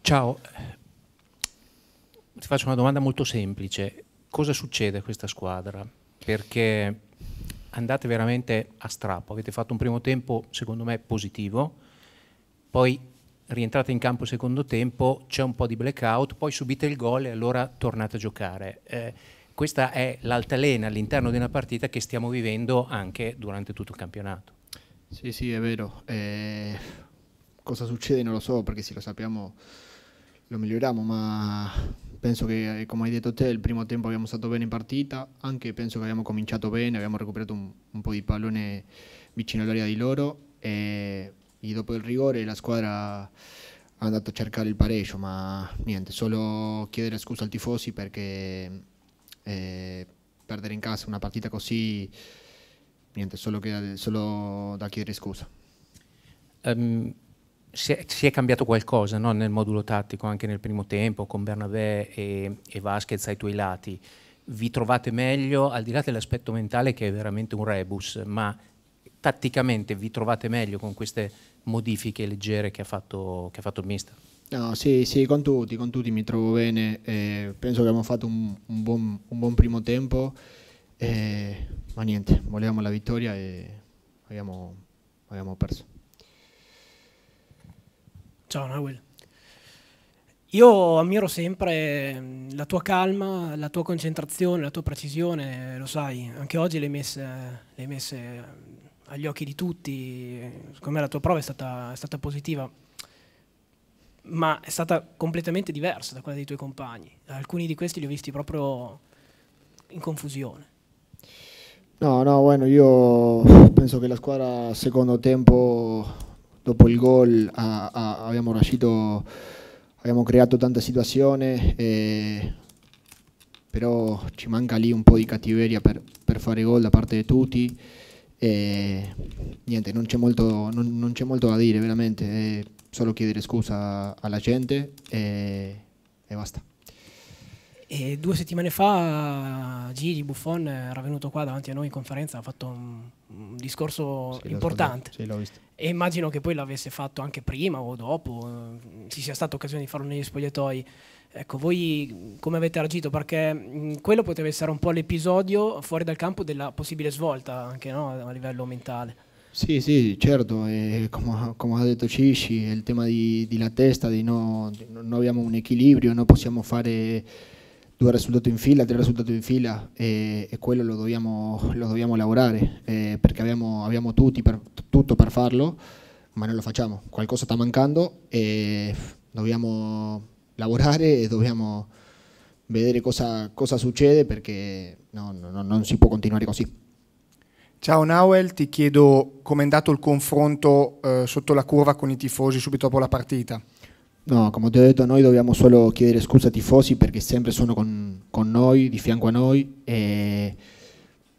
Ciao, ti faccio una domanda molto semplice. Cosa succede a questa squadra? Perché andate veramente a strappo, avete fatto un primo tempo secondo me positivo, poi rientrate in campo secondo tempo, c'è un po' di blackout, poi subite il gol e allora tornate a giocare. Eh, questa è l'altalena all'interno di una partita che stiamo vivendo anche durante tutto il campionato. Sì, sì, è vero. Eh cosa succede non lo so, perché se lo sappiamo lo miglioriamo, ma penso che come hai detto te il primo tempo abbiamo stato bene in partita, anche penso che abbiamo cominciato bene, abbiamo recuperato un, un po' di pallone vicino all'area di loro e, e dopo il rigore la squadra ha andato a cercare il pareggio, ma niente, solo chiedere scusa al tifosi perché eh, perdere in casa una partita così, niente, solo, che, solo da chiedere scusa. Um, si è, si è, cambiato qualcosa no? nel modulo tattico anche nel primo tempo con Bernabé e, e Vasquez ai tuoi lati. Vi trovate meglio al di là dell'aspetto mentale che è veramente un rebus, ma tatticamente vi trovate meglio con queste modifiche leggere che ha fatto, che ha fatto il mister? No, sì, sì, con tutti, con tutti mi trovo bene. Eh, penso che abbiamo fatto un, un, buon, un buon, primo tempo, eh, ma niente, volevamo la vittoria e abbiamo, abbiamo perso. Ciao Nawil. Io ammiro sempre mm, la tua calma, la tua concentrazione, la tua precisione, lo sai, anche oggi le hai messe, mm, agli occhi di tutti, secondo me la tua prova è stata, è stata, positiva, ma è stata completamente diversa da quella dei tuoi compagni, alcuni di questi li ho visti proprio in confusione. No, no, bueno, io penso che la squadra secondo tempo dopo il gol a, a, abbiamo reagito, abbiamo creato tanta situazione, eh, però ci manca lì un po' di cattiveria per, per fare gol da parte di tutti. Eh, niente, non c'è, molto, non, non c'è molto da dire veramente, eh, solo chiedere scusa alla gente e basta. E due settimane fa Gigi Buffon era venuto qua davanti a noi in conferenza, ha fatto un, un discorso sì, importante. Sì, e immagino che poi l'avesse fatto anche prima o dopo, eh, ci sia stata occasione di farlo negli spogliatoi. Ecco, voi come avete reagito? Perché mh, mm, quello poteva essere un po' l'episodio fuori dal campo della possibile svolta anche no? a livello mentale. Sì, sì, certo, eh, come, come, ha detto Cisci, il tema della testa, di no, non abbiamo un equilibrio, non possiamo fare due risultati in fila, tre risultati in fila e, e quello lo dobbiamo, lo dobbiamo lavorare eh, perché abbiamo, abbiamo per, tutto per farlo ma non lo facciamo, qualcosa sta mancando e dobbiamo lavorare e dobbiamo vedere cosa, cosa succede perché no, no, non si può continuare così. Ciao Nauel, ti chiedo come è andato il confronto eh, sotto la curva con i tifosi subito dopo la partita. No, come ti ho detto, noi dobbiamo solo chiedere scusa ai tifosi perché sempre sono con, con noi, di fianco a noi. E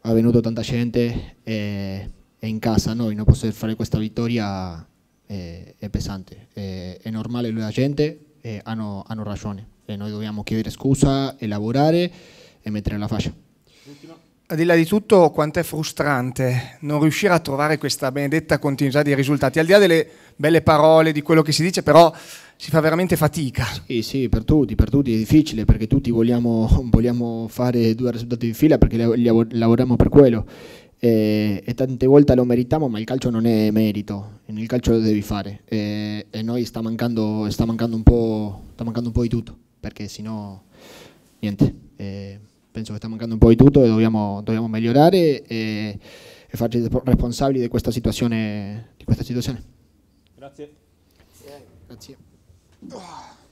è venuto tanta gente e, e in casa noi non poter fare questa vittoria è, è pesante. È, è normale la gente, hanno, hanno, ragione. E noi dobbiamo chiedere scusa, elaborare e mettere la fascia. L'ultima al di là di tutto quanto è frustrante non riuscire a trovare questa benedetta continuità dei risultati, al di là delle belle parole, di quello che si dice, però si fa veramente fatica. Sì, sì, per tutti, per tutti è difficile perché tutti vogliamo, vogliamo fare due risultati di fila perché lavoriamo per quello e, e tante volte lo meritiamo ma il calcio non è merito, nel calcio lo devi fare e, e noi sta mancando, sta, mancando sta mancando, un po', di tutto perché sennò niente. Eh, penso che stiamo mancando un po' di tutto e dobbiamo, dobbiamo migliorare e, e, farci responsabili di questa situazione. Di questa situazione. Grazie. Grazie. Grazie.